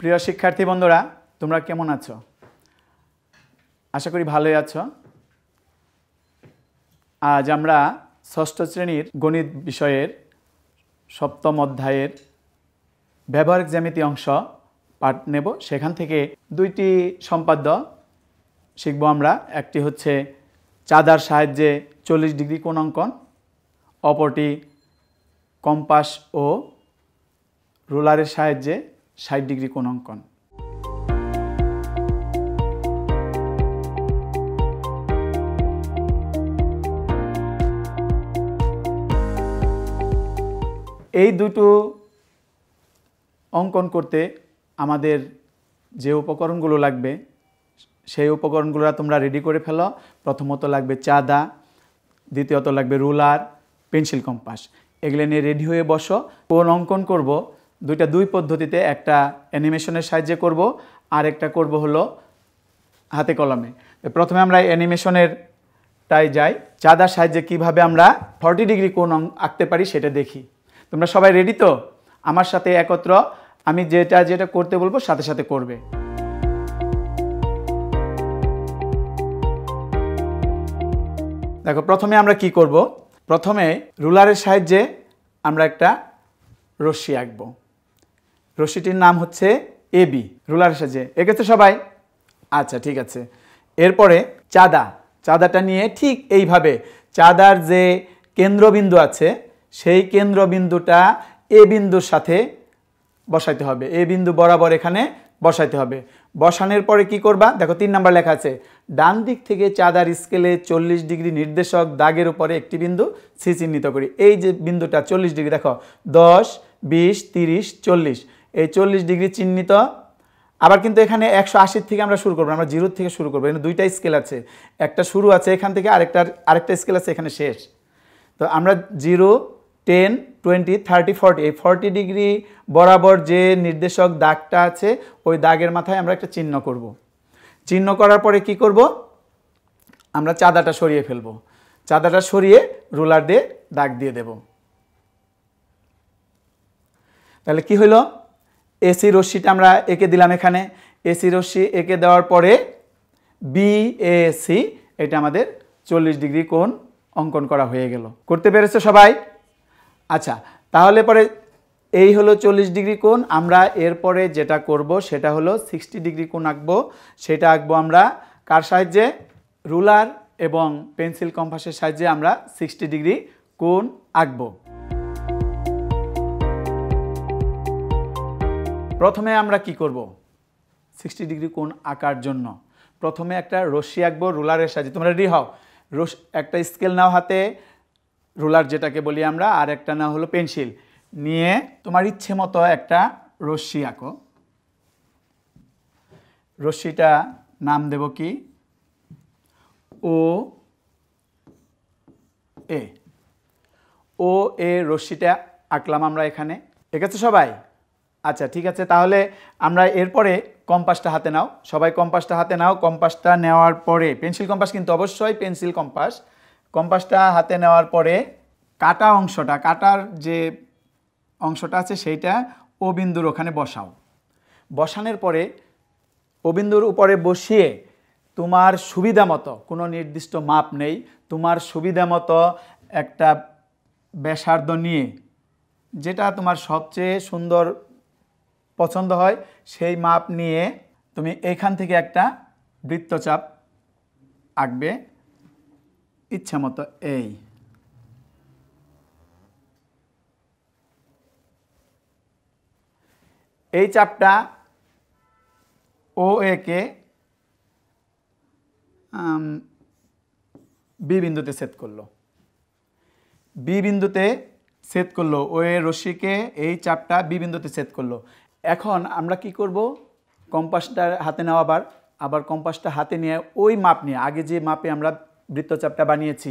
প্রিয় শিক্ষার্থী বন্ধুরা তোমরা কেমন আছো আশা করি ভালোই আছো আজ আমরা ষষ্ঠ শ্রেণীর গণিত বিষয়ের সপ্তম অধ্যায়ের ব্যবহারিক জ্যামিতি অংশ পাঠ নেব সেখান থেকে দুইটি সম্পাদ্য শিখব আমরা একটি হচ্ছে চাঁদার সাহায্যে চল্লিশ ডিগ্রি কোণ অঙ্কন অপরটি কম্পাস ও রোলারের সাহায্যে ষাট ডিগ্রি কোণ অঙ্কন এই দুটো অঙ্কন করতে আমাদের যে উপকরণগুলো লাগবে সেই উপকরণগুলো তোমরা রেডি করে ফেলো প্রথমত লাগবে চাঁদা দ্বিতীয়ত লাগবে রুলার পেন্সিল কম্পাস এগুলো নিয়ে রেডি হয়ে বসো কোন অঙ্কন করব দুইটা দুই পদ্ধতিতে একটা অ্যানিমেশনের সাহায্যে করব আর একটা করব হলো হাতে কলমে প্রথমে আমরা অ্যানিমেশনের তাই যাই চাঁদার সাহায্যে কিভাবে আমরা ফর্টি ডিগ্রি কোন আঁকতে পারি সেটা দেখি তোমরা সবাই রেডি তো আমার সাথে একত্র আমি যেটা যেটা করতে বলবো সাথে সাথে করবে দেখো প্রথমে আমরা কি করব প্রথমে রুলারের সাহায্যে আমরা একটা রশ্মি আঁকবো রশ্মিটির নাম হচ্ছে এ বি রুলার সাজে এঁকেছে সবাই আচ্ছা ঠিক আছে এরপরে চাঁদা চাঁদাটা নিয়ে ঠিক এইভাবে চাঁদার যে কেন্দ্রবিন্দু আছে সেই কেন্দ্রবিন্দুটা এ বিন্দুর সাথে বসাইতে হবে এ বিন্দু বরাবর এখানে বসাইতে হবে বসানোর পরে কি করবা দেখো তিন নাম্বার লেখা আছে ডান দিক থেকে চাঁদার স্কেলে চল্লিশ ডিগ্রি নির্দেশক দাগের উপরে একটি বিন্দু সি চিহ্নিত করি এই যে বিন্দুটা চল্লিশ ডিগ্রি দেখো দশ বিশ তিরিশ চল্লিশ এই চল্লিশ ডিগ্রি চিহ্নিত আবার কিন্তু এখানে একশো আশির থেকে আমরা শুরু করবো আমরা জিরোর থেকে শুরু করবো এখানে দুইটা স্কেল আছে একটা শুরু আছে এখান থেকে আরেকটা আরেকটা স্কেল আছে এখানে শেষ তো আমরা zero ten twenty thirty forty এই ফর্টি ডিগ্রি বরাবর যে নির্দেশক দাগটা আছে ওই দাগের মাথায় আমরা একটা চিহ্ন করব। চিহ্ন করার পরে কি করব আমরা চাঁদাটা সরিয়ে ফেলব চাঁদাটা সরিয়ে রোলার দিয়ে দাগ দিয়ে দেব তাহলে কি হলো এসি রশ্মিটা আমরা একে দিলাম এখানে এসি রশ্মি একে দেওয়ার পরে বি এসি এটা আমাদের চল্লিশ ডিগ্রি কোণ অঙ্কন করা হয়ে গেল করতে পেরেছো সবাই আচ্ছা তাহলে পরে এই হলো চল্লিশ ডিগ্রি কোণ আমরা এরপরে যেটা করব সেটা হলো সিক্সটি ডিগ্রি কোণ আঁকবো সেটা আঁকবো আমরা কার সাহায্যে রুলার এবং পেন্সিল কম্পাসের সাহায্যে আমরা সিক্সটি ডিগ্রি কোন আঁকবো প্রথমে আমরা কি করব সিক্সটি ডিগ্রি কোন আঁকার জন্য প্রথমে একটা রশ্মি আঁকবো রুলারের সাহায্যে তোমরা রেডি হও রস একটা স্কেল নাও হাতে রুলার যেটাকে বলি আমরা আর একটা না হলো পেন্সিল নিয়ে তোমার ইচ্ছে মতো একটা রশ্মি আঁকো রশ্মিটা নাম দেব কি ও এ ও এ রশ্মিটা আঁকলাম আমরা এখানে ঠিক আছে সবাই আচ্ছা ঠিক আছে তাহলে আমরা এরপরে কম্পাসটা হাতে নাও সবাই কম্পাসটা হাতে নাও কম্পাসটা নেওয়ার পরে পেন্সিল কম্পাস কিন্তু অবশ্যই পেন্সিল কম্পাস কম্পাসটা হাতে নেওয়ার পরে কাটা অংশটা কাটার যে অংশটা আছে সেইটা অবিন্দুর ওখানে বসাও বসানোর পরে অবিন্দুর উপরে বসিয়ে তোমার সুবিধা মতো কোনো নির্দিষ্ট মাপ নেই তোমার সুবিধা মতো একটা ব্যাসার্ধ নিয়ে যেটা তোমার সবচেয়ে সুন্দর পছন্দ হয় সেই মাপ নিয়ে তুমি এখান থেকে একটা বৃত্তচাপ আঁকবে ইচ্ছা মতো এই এই চাপটা ও একে বি বিন্দুতে সেট করলো বি বিন্দুতে সেট করলো ও এ রশ্মিকে এই চাপটা বি বিন্দুতে সেট করলো এখন আমরা কি করব কম্পাসটা হাতে নেওয়া আবার আবার কম্পাসটা হাতে নিয়ে ওই মাপ নিয়ে আগে যে মাপে আমরা বৃত্তচাপটা বানিয়েছি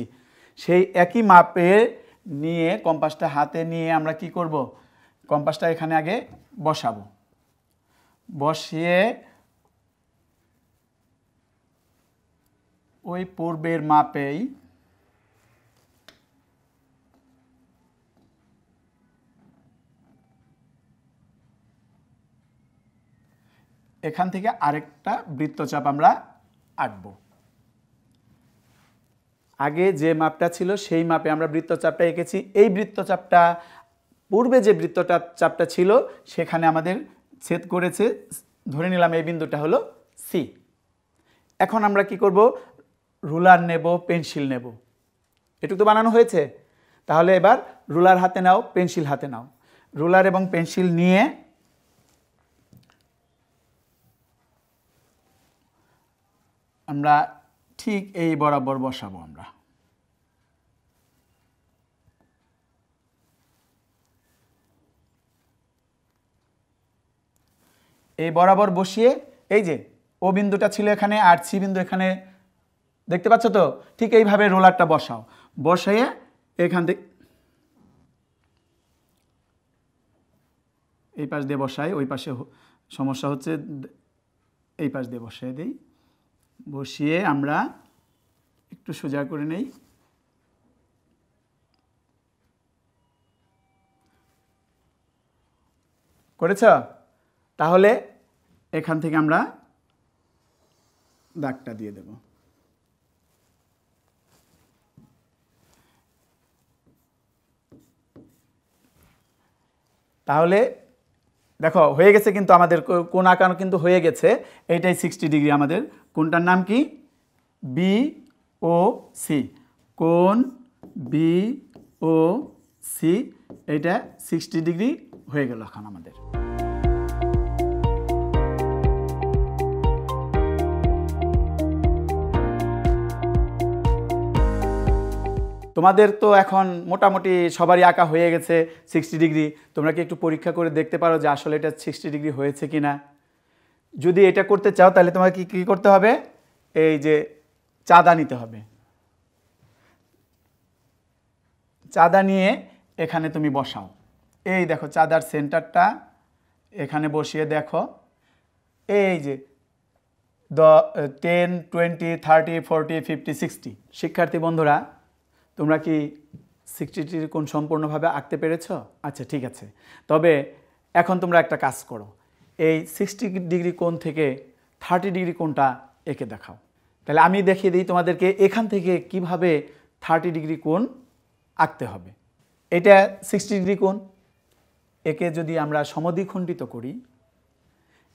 সেই একই মাপে নিয়ে কম্পাসটা হাতে নিয়ে আমরা কি করব কম্পাসটা এখানে আগে বসাবো বসিয়ে ওই পূর্বের মাপেই এখান থেকে আরেকটা বৃত্তচাপ আমরা আঁকবো আগে যে মাপটা ছিল সেই মাপে আমরা বৃত্তচাপটা এঁকেছি এই বৃত্তচাপটা পূর্বে যে বৃত্তটা চাপটা ছিল সেখানে আমাদের ছেদ করেছে ধরে নিলাম এই বিন্দুটা হলো সি এখন আমরা কি করব রুলার নেব পেন্সিল নেব এটুকু তো বানানো হয়েছে তাহলে এবার রুলার হাতে নাও পেন্সিল হাতে নাও রুলার এবং পেন্সিল নিয়ে আমরা ঠিক এই বরাবর বসাবো আমরা এই বরাবর বসিয়ে এই যে ও বিন্দুটা ছিল এখানে আর সি বিন্দু এখানে দেখতে পাচ্ছ তো ঠিক এইভাবে রোলারটা বসাও বসাইয়ে এখান থেকে এই পাশ দিয়ে বসাই ওই পাশে সমস্যা হচ্ছে এই পাশ দিয়ে বসাই দিই বসিয়ে আমরা একটু সোজা করে নেই করেছ তাহলে এখান থেকে আমরা দাগটা দিয়ে দেব তাহলে দেখো হয়ে গেছে কিন্তু আমাদের কোন আকার কিন্তু হয়ে গেছে এইটাই সিক্সটি ডিগ্রি আমাদের কোনটার নাম কি বি ও সি কোন বি ও সি এটা সিক্সটি ডিগ্রি হয়ে গেল এখন আমাদের তোমাদের তো এখন মোটামুটি সবারই আঁকা হয়ে গেছে সিক্সটি ডিগ্রি তোমরা কি একটু পরীক্ষা করে দেখতে পারো যে আসলে এটা সিক্সটি ডিগ্রি হয়েছে কি না যদি এটা করতে চাও তাহলে তোমাকে কী করতে হবে এই যে চাঁদা নিতে হবে চাঁদা নিয়ে এখানে তুমি বসাও এই দেখো চাঁদার সেন্টারটা এখানে বসিয়ে দেখো এই যে the ten twenty thirty forty fifty sixty শিক্ষার্থী বন্ধুরা তোমরা কি সিক্সটি কোন সম্পূর্ণভাবে আঁকতে পেরেছ আচ্ছা ঠিক আছে তবে এখন তোমরা একটা কাজ করো এই সিক্সটি ডিগ্রি কোণ থেকে থার্টি ডিগ্রি কোণটা এঁকে দেখাও তাহলে আমি দেখিয়ে দিই তোমাদেরকে এখান থেকে কিভাবে থার্টি ডিগ্রি কোণ আঁকতে হবে এটা সিক্সটি ডিগ্রি কোণ একে যদি আমরা সমদ্বিখণ্ডিত করি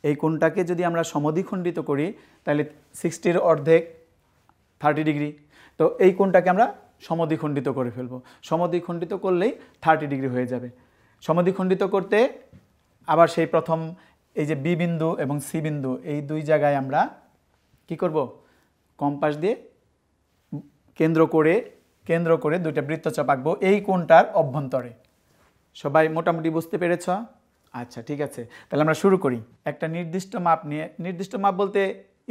এই কোণটাকে যদি আমরা সমদ্বিখণ্ডিত করি তাহলে সিক্সটির অর্ধেক থার্টি ডিগ্রি তো এই কোণটাকে আমরা সমাধিখণ্ডিত করে ফেলবো সমাধিখণ্ডিত করলেই থার্টি ডিগ্রি হয়ে যাবে সমাধিখণ্ডিত করতে আবার সেই প্রথম এই যে বি বিন্দু এবং সি বিন্দু এই দুই জায়গায় আমরা কি করব কম্পাস দিয়ে কেন্দ্র করে কেন্দ্র করে দুইটা বৃত্তচাপ আঁকবো এই কোনটার অভ্যন্তরে সবাই মোটামুটি বুঝতে পেরেছ আচ্ছা ঠিক আছে তাহলে আমরা শুরু করি একটা নির্দিষ্ট মাপ নিয়ে নির্দিষ্ট মাপ বলতে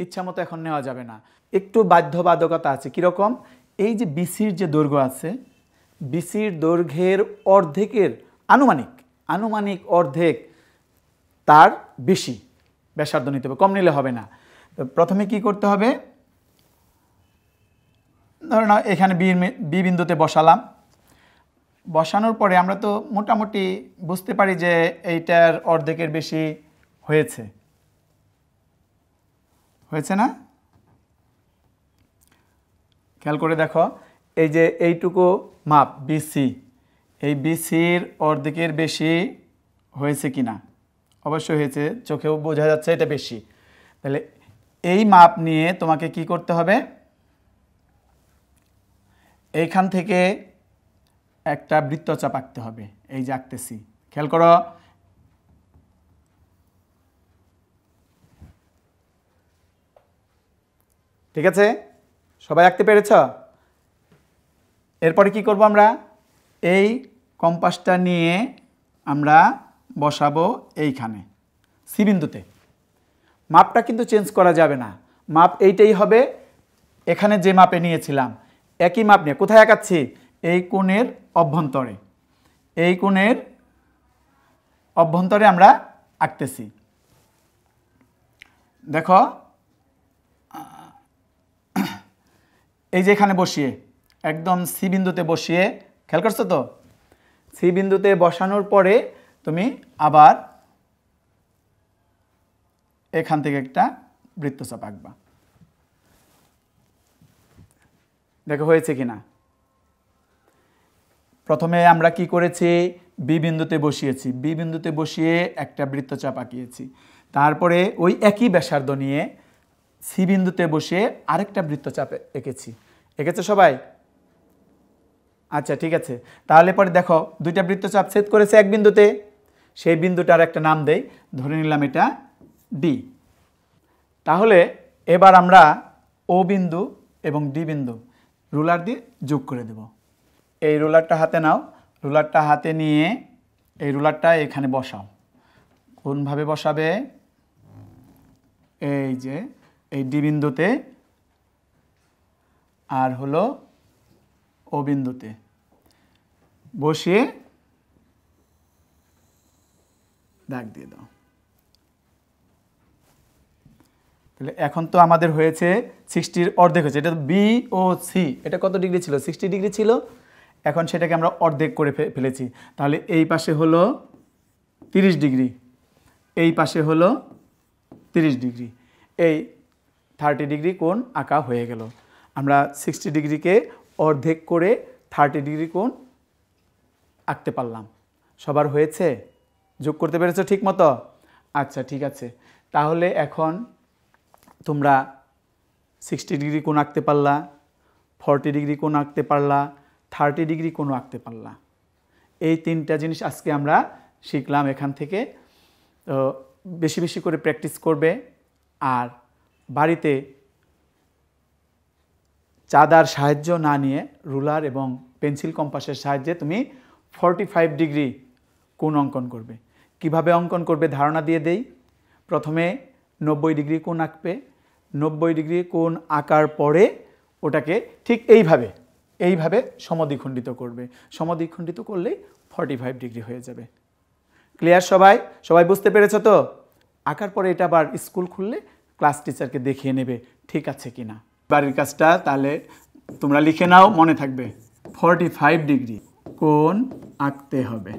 ইচ্ছা মতো এখন নেওয়া যাবে না একটু বাধ্যবাধকতা আছে কীরকম এই যে বিসির যে দৈর্ঘ্য আছে বিসির দৈর্ঘ্যের অর্ধেকের আনুমানিক আনুমানিক অর্ধেক তার বেশি ব্যাসার্ধ নিতে হবে কম নিলে হবে না তো প্রথমে কি করতে হবে ধরে নাও এখানে বি বিন্দুতে বসালাম বসানোর পরে আমরা তো মোটামুটি বুঝতে পারি যে এইটার অর্ধেকের বেশি হয়েছে হয়েছে না খেয়াল করে দেখো এই যে এইটুকু মাপ বিসি এই বিসির অর্ধেকের বেশি হয়েছে কি না অবশ্যই হয়েছে চোখেও বোঝা যাচ্ছে এটা বেশি তাহলে এই মাপ নিয়ে তোমাকে কি করতে হবে এইখান থেকে একটা বৃত্তচাপ আঁকতে হবে এই যে আঁকতেছি খেয়াল করো ঠিক আছে সবাই আঁকতে পেরেছ এরপরে কি করব আমরা এই কম্পাসটা নিয়ে আমরা বসাবো এইখানে সি বিন্দুতে মাপটা কিন্তু চেঞ্জ করা যাবে না মাপ এইটাই হবে এখানে যে মাপে নিয়েছিলাম একই মাপ নিয়ে কোথায় আঁকাচ্ছি এই কোণের অভ্যন্তরে এই কোণের অভ্যন্তরে আমরা আঁকতেছি দেখো এই যে এখানে বসিয়ে একদম সি বিন্দুতে বসিয়ে খেয়াল করছো তো সি বিন্দুতে বসানোর পরে তুমি আবার এখান থেকে একটা বৃত্তচাপ আঁকবা দেখো হয়েছে কি না প্রথমে আমরা কি করেছি বি বিন্দুতে বসিয়েছি বি বিন্দুতে বসিয়ে একটা বৃত্তচাপ আঁকিয়েছি তারপরে ওই একই ব্যাসার্ধ নিয়ে সি বিন্দুতে বসিয়ে আরেকটা বৃত্তচাপ এঁকেছি এঁকেছে সবাই আচ্ছা ঠিক আছে তাহলে পরে দেখো দুইটা বৃত্তচাপ ছেদ করেছে এক বিন্দুতে সেই বিন্দুটার একটা নাম দেই ধরে নিলাম এটা ডি তাহলে এবার আমরা ও বিন্দু এবং ডি বিন্দু রুলার দিয়ে যোগ করে দেব এই রুলারটা হাতে নাও রুলারটা হাতে নিয়ে এই রুলারটা এখানে বসাও কোনভাবে বসাবে এই যে এই ডি বিন্দুতে আর হলো ও বিন্দুতে বসিয়ে দাগ দিয়ে দাও তাহলে এখন তো আমাদের হয়েছে সিক্সটির অর্ধেক হয়েছে এটা বি ও সি এটা কত ডিগ্রি ছিল সিক্সটি ডিগ্রি ছিল এখন সেটাকে আমরা অর্ধেক করে ফেলেছি তাহলে এই পাশে হলো তিরিশ ডিগ্রি এই পাশে হলো তিরিশ ডিগ্রি এই থার্টি ডিগ্রি কোণ আঁকা হয়ে গেল আমরা সিক্সটি ডিগ্রিকে অর্ধেক করে থার্টি ডিগ্রি কোণ আঁকতে পারলাম সবার হয়েছে যোগ করতে পেরেছো ঠিক মতো আচ্ছা ঠিক আছে তাহলে এখন তোমরা সিক্সটি ডিগ্রি কোণ আঁকতে পারলা ফর্টি ডিগ্রি কোণ আঁকতে পারলা থার্টি ডিগ্রি কোণ আঁকতে পারলা এই তিনটা জিনিস আজকে আমরা শিখলাম এখান থেকে তো বেশি বেশি করে প্র্যাকটিস করবে আর বাড়িতে চাঁদার সাহায্য না নিয়ে রুলার এবং পেন্সিল কম্পাসের সাহায্যে তুমি ফর্টি ফাইভ ডিগ্রি কোন অঙ্কন করবে কিভাবে অঙ্কন করবে ধারণা দিয়ে দেই প্রথমে নব্বই ডিগ্রি কোন আঁকবে নব্বই ডিগ্রি কোন আঁকার পরে ওটাকে ঠিক এইভাবে এইভাবে সমদ্বিখণ্ডিত করবে সমদ্বিখণ্ডিত করলেই ফর্টি ফাইভ ডিগ্রি হয়ে যাবে ক্লিয়ার সবাই সবাই বুঝতে পেরেছ তো আঁকার পরে এটা আবার স্কুল খুললে ক্লাস টিচারকে দেখিয়ে নেবে ঠিক আছে কি না বাড়ির কাজটা তাহলে তোমরা লিখে নাও মনে থাকবে ফর্টি ফাইভ ডিগ্রি কোন আঁকতে হবে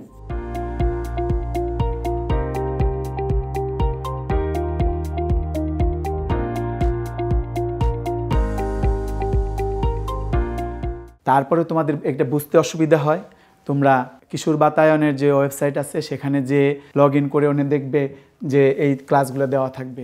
তারপরে তোমাদের একটা বুঝতে অসুবিধা হয় তোমরা কিশোর বাতায়নের যে ওয়েবসাইট আছে সেখানে যে লগ ইন করে ওনে দেখবে যে এই ক্লাসগুলো দেওয়া থাকবে